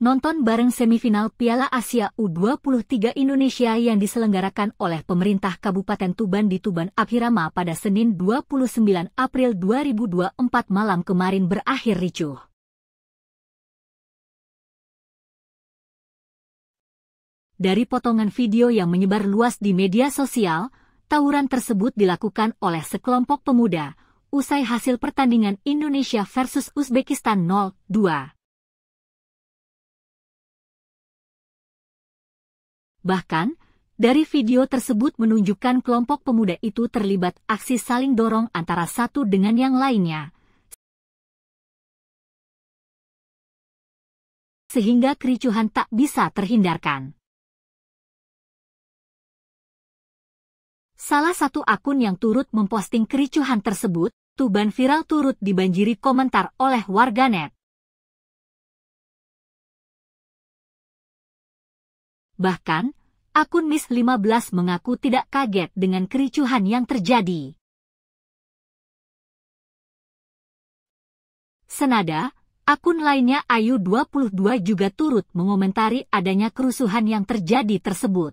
nonton bareng semifinal Piala Asia U23 Indonesia yang diselenggarakan oleh pemerintah Kabupaten Tuban di Tuban Akhirama pada Senin 29 April 2024 malam kemarin berakhir ricuh. Dari potongan video yang menyebar luas di media sosial, tawuran tersebut dilakukan oleh sekelompok pemuda, usai hasil pertandingan Indonesia versus Uzbekistan 0-2. Bahkan, dari video tersebut menunjukkan kelompok pemuda itu terlibat aksi saling dorong antara satu dengan yang lainnya. Sehingga kericuhan tak bisa terhindarkan. Salah satu akun yang turut memposting kericuhan tersebut, Tuban viral turut dibanjiri komentar oleh warganet. Bahkan, akun Miss 15 mengaku tidak kaget dengan kericuhan yang terjadi. Senada, akun lainnya Ayu22 juga turut mengomentari adanya kerusuhan yang terjadi tersebut.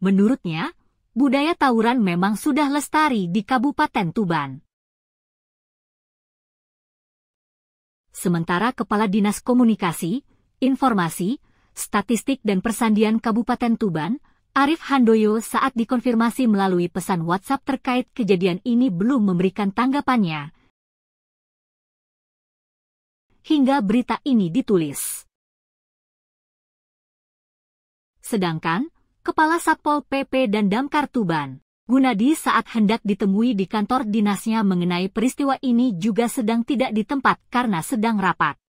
Menurutnya, budaya tawuran memang sudah lestari di Kabupaten Tuban. sementara Kepala Dinas Komunikasi, Informasi, Statistik dan Persandian Kabupaten Tuban, Arif Handoyo saat dikonfirmasi melalui pesan WhatsApp terkait kejadian ini belum memberikan tanggapannya. Hingga berita ini ditulis. Sedangkan, Kepala Satpol PP dan Damkar Tuban, Gunadi saat hendak ditemui di kantor dinasnya mengenai peristiwa ini juga sedang tidak di tempat karena sedang rapat.